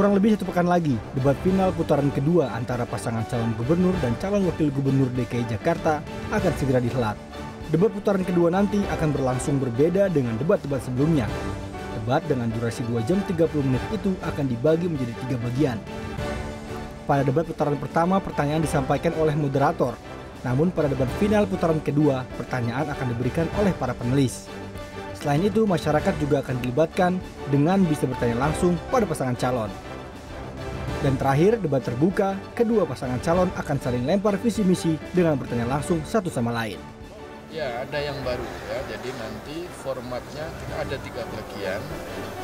Kurang lebih satu pekan lagi, debat final putaran kedua antara pasangan calon gubernur dan calon wakil gubernur DKI Jakarta akan segera dihelat. Debat putaran kedua nanti akan berlangsung berbeda dengan debat-debat sebelumnya. Debat dengan durasi 2 jam 30 menit itu akan dibagi menjadi tiga bagian. Pada debat putaran pertama, pertanyaan disampaikan oleh moderator. Namun pada debat final putaran kedua, pertanyaan akan diberikan oleh para penulis. Selain itu, masyarakat juga akan dilibatkan dengan bisa bertanya langsung pada pasangan calon. Dan terakhir, debat terbuka, kedua pasangan calon akan saling lempar visi misi dengan bertanya langsung satu sama lain. Ya, ada yang baru ya. Jadi nanti formatnya kita ada tiga bagian.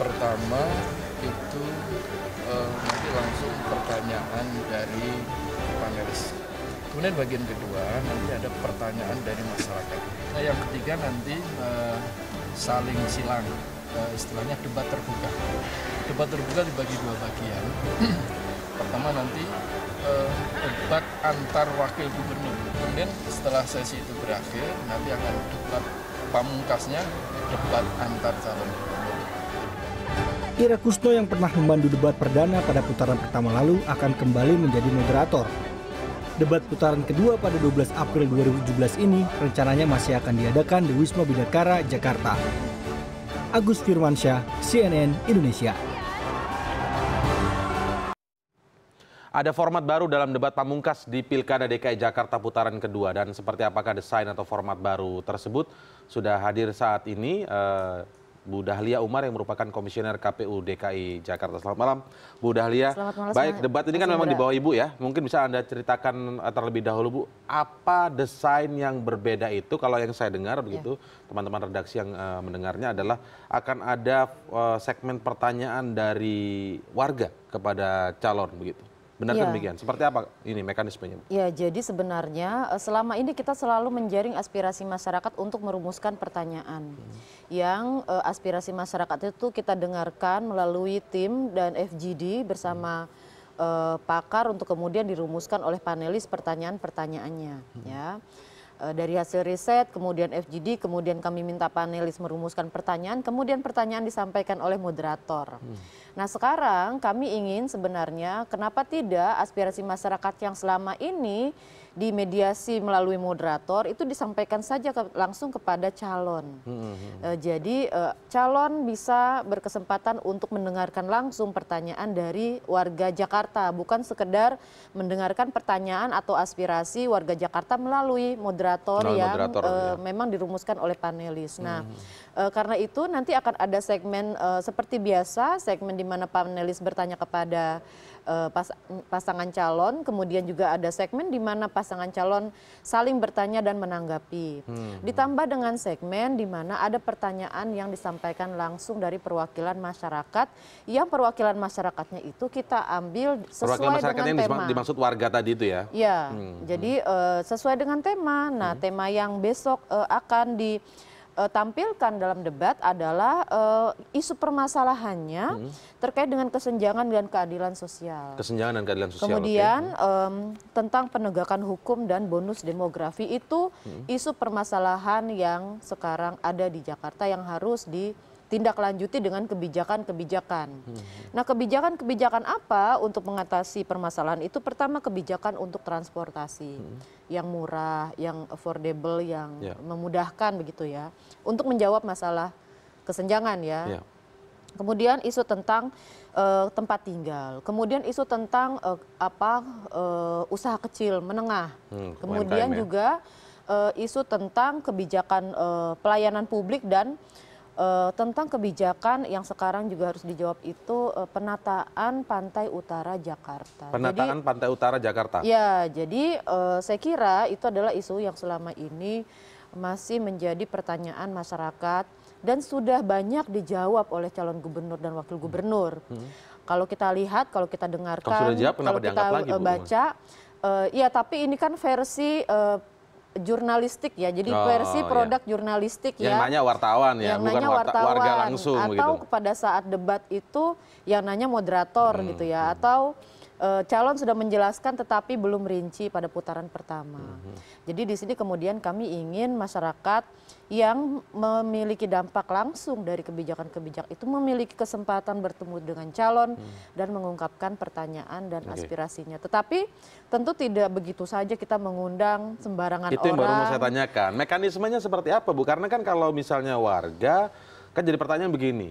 Pertama itu eh, nanti langsung pertanyaan dari panelis. Kemudian bagian kedua nanti ada pertanyaan dari masyarakat. Nah, yang ketiga nanti eh, saling silang, eh, istilahnya debat terbuka. Debat terbuka dibagi dua bagian. pertama nanti eh, debat antar wakil gubernur kemudian setelah sesi itu berakhir nanti akan debat pamungkasnya debat antar calon gubernur Ira Kusno yang pernah membantu debat perdana pada putaran pertama lalu akan kembali menjadi moderator. Debat putaran kedua pada 12 April 2017 ini rencananya masih akan diadakan di Wisma Bidakara, Jakarta. Agus Firmansyah, CNN Indonesia. Ada format baru dalam debat pamungkas di Pilkada DKI Jakarta putaran kedua dan seperti apakah desain atau format baru tersebut sudah hadir saat ini uh, Bu Dahlia Umar yang merupakan komisioner KPU DKI Jakarta. Selamat malam, Bu Dahlia. Selamat malam. Baik, debat ini kan memang di bawah Ibu ya. Mungkin bisa Anda ceritakan eh, terlebih dahulu, Bu, apa desain yang berbeda itu kalau yang saya dengar iya. begitu, teman-teman ya. redaksi yang uh, mendengarnya adalah akan ada uh, segmen pertanyaan dari warga kepada calon begitu benar ya. demikian? Seperti apa ini mekanismenya? Ya, jadi sebenarnya eh, selama ini kita selalu menjaring aspirasi masyarakat untuk merumuskan pertanyaan. Hmm. Yang eh, aspirasi masyarakat itu kita dengarkan melalui tim dan FGD bersama hmm. eh, pakar untuk kemudian dirumuskan oleh panelis pertanyaan-pertanyaannya, hmm. ya. Eh, dari hasil riset, kemudian FGD, kemudian kami minta panelis merumuskan pertanyaan, kemudian pertanyaan disampaikan oleh moderator. Hmm. Nah sekarang kami ingin sebenarnya kenapa tidak aspirasi masyarakat yang selama ini dimediasi melalui moderator itu disampaikan saja ke, langsung kepada calon. Hmm. E, jadi e, calon bisa berkesempatan untuk mendengarkan langsung pertanyaan dari warga Jakarta, bukan sekedar mendengarkan pertanyaan atau aspirasi warga Jakarta melalui moderator melalui yang moderator, e, ya. memang dirumuskan oleh panelis. Nah, e, karena itu nanti akan ada segmen e, seperti biasa, segmen di mana panelis bertanya kepada uh, pas, pasangan calon, kemudian juga ada segmen di mana pasangan calon saling bertanya dan menanggapi. Hmm. Ditambah dengan segmen di mana ada pertanyaan yang disampaikan langsung dari perwakilan masyarakat, yang perwakilan masyarakatnya itu kita ambil sesuai perwakilan masyarakat dengan yang dimaksud warga tadi itu ya? Ya, hmm. jadi uh, sesuai dengan tema. Nah, hmm. tema yang besok uh, akan di uh, tampilkan dalam debat adalah uh, isu permasalahannya hmm. terkait dengan kesenjangan dan keadilan sosial. Kesenjangan dan keadilan sosial. Kemudian okay. um, tentang penegakan hukum dan bonus demografi itu hmm. isu permasalahan yang sekarang ada di Jakarta yang harus di tindak lanjuti dengan kebijakan-kebijakan. Hmm. Nah, kebijakan-kebijakan apa untuk mengatasi permasalahan itu? Pertama, kebijakan untuk transportasi hmm. yang murah, yang affordable, yang yeah. memudahkan begitu ya, untuk menjawab masalah kesenjangan ya. Yeah. Kemudian isu tentang uh, tempat tinggal, kemudian isu tentang uh, apa uh, usaha kecil menengah, hmm, kemudian ya. juga ya. uh, isu tentang kebijakan uh, pelayanan publik dan uh, tentang kebijakan yang sekarang juga harus dijawab itu uh, penataan pantai utara Jakarta. Penataan jadi, pantai utara Jakarta. Ya, jadi uh, saya kira itu adalah isu yang selama ini masih menjadi pertanyaan masyarakat dan sudah banyak dijawab oleh calon gubernur dan wakil gubernur. Hmm. hmm. Kalau kita lihat, kalau kita dengarkan, kalau, sudah jawab, kalau kita lagi, baca, uh, ya tapi ini kan versi uh, jurnalistik ya. Jadi oh, versi iya. produk jurnalistik yang ya. Yang nanya wartawan ya, yang bukan nanya wartawan, warga langsung atau kepada gitu. pada saat debat itu yang nanya moderator hmm. gitu ya hmm. atau uh, calon sudah menjelaskan tetapi belum rinci pada putaran pertama. Mm -hmm. Jadi di sini kemudian kami ingin masyarakat yang memiliki dampak langsung dari kebijakan-kebijakan itu memiliki kesempatan bertemu dengan calon hmm. dan mengungkapkan pertanyaan dan okay. aspirasinya. Tetapi tentu tidak begitu saja kita mengundang sembarangan itu orang. Itu yang baru mau saya tanyakan. Mekanismenya seperti apa Bu? Karena kan kalau misalnya warga kan jadi pertanyaan begini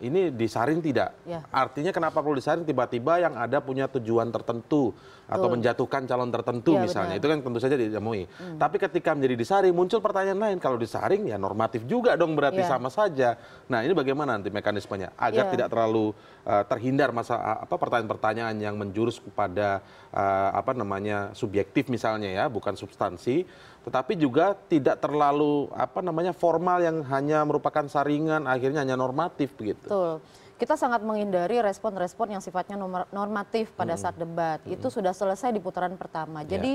ini disaring tidak? Ya. Artinya kenapa perlu disaring tiba-tiba yang ada punya tujuan tertentu atau menjatuhkan calon tertentu ya, misalnya. Benar. Itu kan tentu saja ditemui. Hmm. Tapi ketika menjadi disaring muncul pertanyaan lain, kalau disaring ya normatif juga dong berarti ya. sama saja. Nah, ini bagaimana nanti mekanismenya agar ya. tidak terlalu uh, terhindar masa apa pertanyaan-pertanyaan yang menjurus kepada uh, apa namanya subjektif misalnya ya, bukan substansi, tetapi juga tidak terlalu apa namanya formal yang hanya merupakan saringan akhirnya hanya normatif begitu. 都。kita sangat menghindari respon-respon yang sifatnya normatif pada hmm. saat debat. Hmm. Itu sudah selesai di putaran pertama. Yeah. Jadi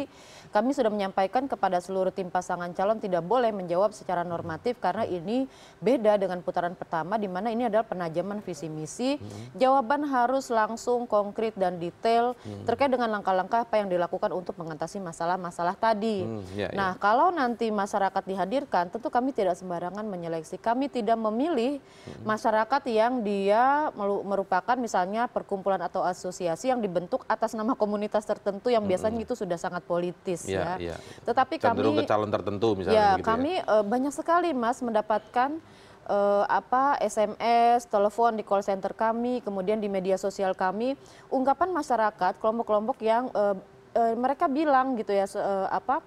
kami sudah menyampaikan kepada seluruh tim pasangan calon tidak boleh menjawab secara hmm. normatif karena ini beda dengan putaran pertama di mana ini adalah penajaman visi misi. Hmm. Jawaban harus langsung konkret dan detail hmm. terkait dengan langkah-langkah apa yang dilakukan untuk mengatasi masalah-masalah tadi. Hmm. Yeah, ya. nah, yeah. kalau nanti masyarakat dihadirkan, tentu kami tidak sembarangan menyeleksi. Kami tidak memilih hmm. masyarakat yang dia merupakan misalnya perkumpulan atau asosiasi yang dibentuk atas nama komunitas tertentu yang biasanya mm -hmm. itu sudah sangat politis iya, ya. ya. Yeah. Tetapi Cenderung kami ke calon tertentu misalnya. Iya, gitu ya, kami ya. banyak sekali Mas mendapatkan eh, apa SMS, telepon di call center kami, kemudian di media sosial kami, ungkapan masyarakat, kelompok-kelompok yang eh, eh mereka bilang gitu ya eh, apa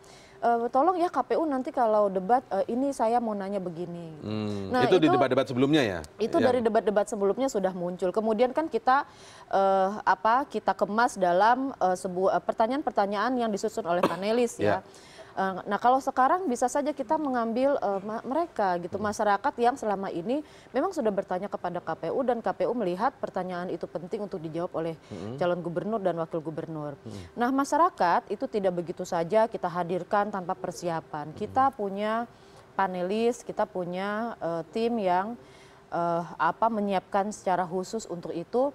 uh, tolong ya KPU nanti kalau debat uh, ini saya mau nanya begini. Hmm. Nah, itu, itu di debat-debat sebelumnya ya? Itu ya. dari debat-debat sebelumnya sudah muncul. Kemudian kan kita uh, apa kita kemas dalam uh, sebuah pertanyaan-pertanyaan yang disusun oleh panelis ya. ya. Eh, nah kalau sekarang bisa saja kita mengambil uh, mereka gitu hmm. masyarakat yang selama ini memang sudah bertanya kepada KPU dan KPU melihat pertanyaan itu penting untuk dijawab oleh hmm. calon gubernur dan wakil gubernur. Hmm. Nah masyarakat itu tidak begitu saja kita hadirkan tanpa persiapan. Kita punya panelis, kita punya uh, tim yang uh, apa menyiapkan secara khusus untuk itu.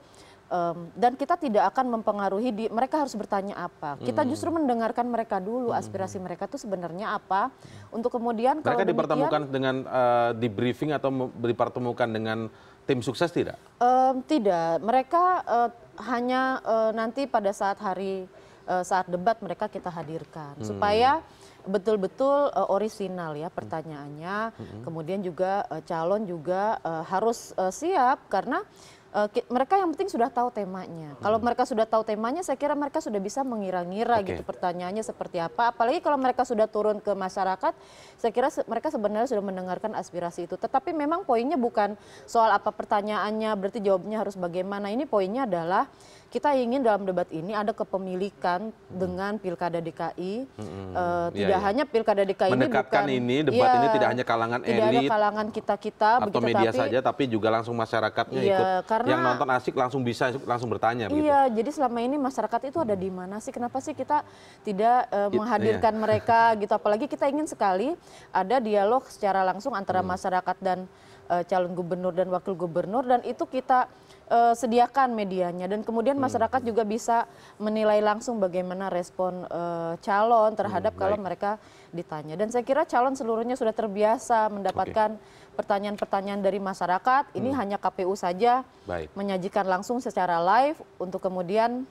Um, dan kita tidak akan mempengaruhi di, mereka harus bertanya apa. Kita hmm. justru mendengarkan mereka dulu hmm. aspirasi mereka itu sebenarnya apa untuk kemudian mereka kalau dipertemukan dengan uh, di briefing atau dipertemukan dengan tim sukses tidak? Um, tidak, mereka uh, hanya uh, nanti pada saat hari uh, saat debat mereka kita hadirkan hmm. supaya betul-betul uh, orisinal ya pertanyaannya. -hmm. Kemudian juga uh, calon juga uh, harus uh, siap karena uh, mereka yang penting sudah tahu temanya. Hmm. Kalau mereka sudah tahu temanya, saya kira mereka sudah bisa mengira-ngira okay. gitu pertanyaannya seperti apa. Apalagi kalau mereka sudah turun ke masyarakat, saya kira se mereka sebenarnya sudah mendengarkan aspirasi itu. Tetapi memang poinnya bukan soal apa pertanyaannya, berarti jawabnya harus bagaimana. Ini poinnya adalah kita ingin dalam debat ini ada kepemilikan hmm. dengan pilkada DKI. Hmm. Uh, eh, iya, tidak ya, hanya pilkada DKI Mendekatkan ini bukan ini debat ya, ini tidak hanya kalangan elit, tidak ada kalangan kita kita atau begitu, media tapi, saja, tapi juga langsung masyarakatnya ya, ikut. Karena, yang nonton asik langsung bisa langsung bertanya. Iya, begitu. jadi selama ini masyarakat itu ada di mana sih? Kenapa sih kita tidak uh, menghadirkan It, mereka gitu? Apalagi kita ingin sekali ada dialog secara langsung antara hmm. masyarakat dan uh, calon gubernur dan wakil gubernur dan itu kita uh, sediakan medianya dan kemudian hmm. masyarakat juga bisa menilai langsung bagaimana respon uh, calon terhadap hmm, kalau mereka ditanya. Dan saya kira calon seluruhnya sudah terbiasa mendapatkan pertanyaan-pertanyaan okay. dari masyarakat. Ini hmm. hanya KPU saja baik. menyajikan langsung secara live untuk kemudian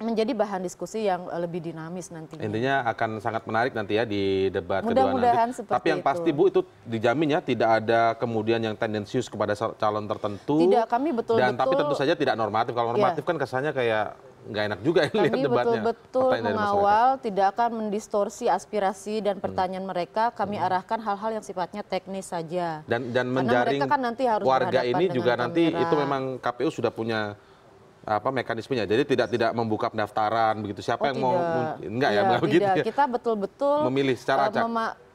menjadi bahan diskusi yang eh, lebih dinamis nanti. Intinya akan sangat menarik nanti ya di debat Mudah kedua nanti. Tapi yang itu. pasti Bu itu dijamin ya tidak ada kemudian yang tendensius kepada calon tertentu. Tidak, kami betul-betul Dan tapi tentu saja tidak normatif. Kalau iya. normatif ya. kan kesannya kayak nggak enak juga ini ya lihat debatnya. Kami betul-betul mengawal, tidak akan mendistorsi aspirasi dan hmm. pertanyaan hmm. mereka. Kami hmm. arahkan hal-hal yang sifatnya teknis saja. Dan dan menjaring kan nanti harus warga ini juga kamera. nanti itu memang KPU sudah punya apa mekanismenya jadi tidak tidak membuka pendaftaran begitu siapa oh, yang mau enggak ya iya, enggak begitu ya. kita betul-betul memilih secara eh, acak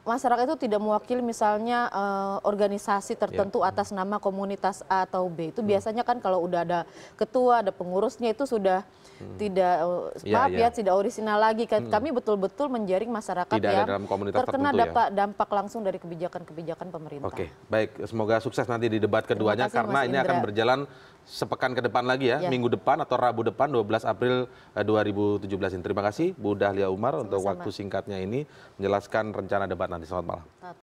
masyarakat itu tidak mewakili misalnya uh, organisasi iya. tertentu yeah. atas nama komunitas A atau B. Itu hmm. biasanya kan kalau udah ada ketua, ada pengurusnya itu sudah hmm. tidak yeah, iya, maaf yeah. ya tidak orisinal lagi. Kan hmm. kami betul-betul menjaring masyarakat tidak yang dalam terkena ya? dampak ya? dampak langsung dari kebijakan-kebijakan pemerintah. Oke, baik. Semoga sukses nanti di debat keduanya kasih, karena Mas ini Indra. akan berjalan sepekan ke depan lagi ya, ya, minggu depan atau Rabu depan 12 April 2017 eh, ini. Terima kasih Bu Dahlia Umar Sama-sama. untuk waktu singkatnya ini menjelaskan rencana debat nanti nanti. selamat malam